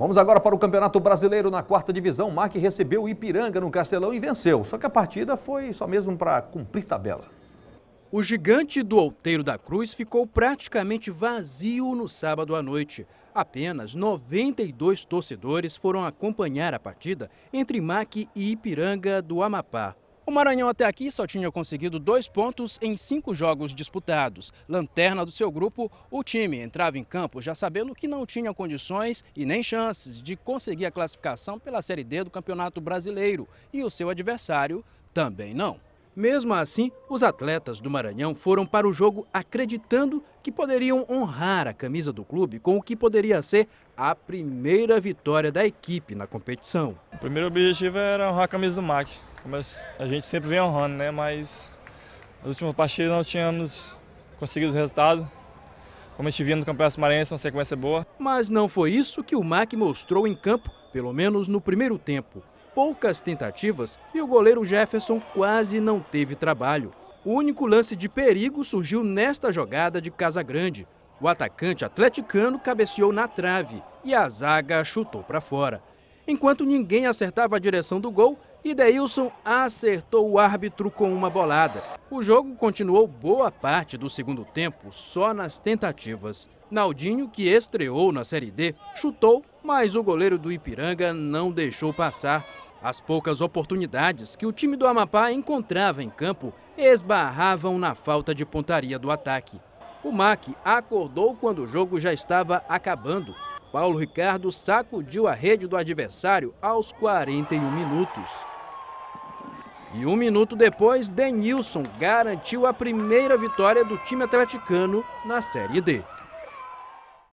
Vamos agora para o Campeonato Brasileiro na quarta divisão. Marque recebeu o Ipiranga no Castelão e venceu. Só que a partida foi só mesmo para cumprir tabela. O gigante do Outeiro da Cruz ficou praticamente vazio no sábado à noite. Apenas 92 torcedores foram acompanhar a partida entre MAC e Ipiranga do Amapá. O Maranhão até aqui só tinha conseguido dois pontos em cinco jogos disputados. Lanterna do seu grupo, o time entrava em campo já sabendo que não tinha condições e nem chances de conseguir a classificação pela Série D do Campeonato Brasileiro. E o seu adversário também não. Mesmo assim, os atletas do Maranhão foram para o jogo acreditando que poderiam honrar a camisa do clube com o que poderia ser a primeira vitória da equipe na competição. O primeiro objetivo era honrar a camisa do MAC como a gente sempre vem honrando, né? Mas as últimas partidas não tínhamos conseguido o resultado. Como a gente vinha no Campeonato Maranhense, uma sequência boa. Mas não foi isso que o MAC mostrou em campo, pelo menos no primeiro tempo. Poucas tentativas e o goleiro Jefferson quase não teve trabalho. O único lance de perigo surgiu nesta jogada de Casa Grande. O atacante atleticano cabeceou na trave e a zaga chutou para fora. Enquanto ninguém acertava a direção do gol, e Deilson acertou o árbitro com uma bolada. O jogo continuou boa parte do segundo tempo só nas tentativas. Naldinho, que estreou na Série D, chutou, mas o goleiro do Ipiranga não deixou passar. As poucas oportunidades que o time do Amapá encontrava em campo esbarravam na falta de pontaria do ataque. O MAC acordou quando o jogo já estava acabando. Paulo Ricardo sacudiu a rede do adversário aos 41 minutos. E um minuto depois, Denilson garantiu a primeira vitória do time atleticano na Série D.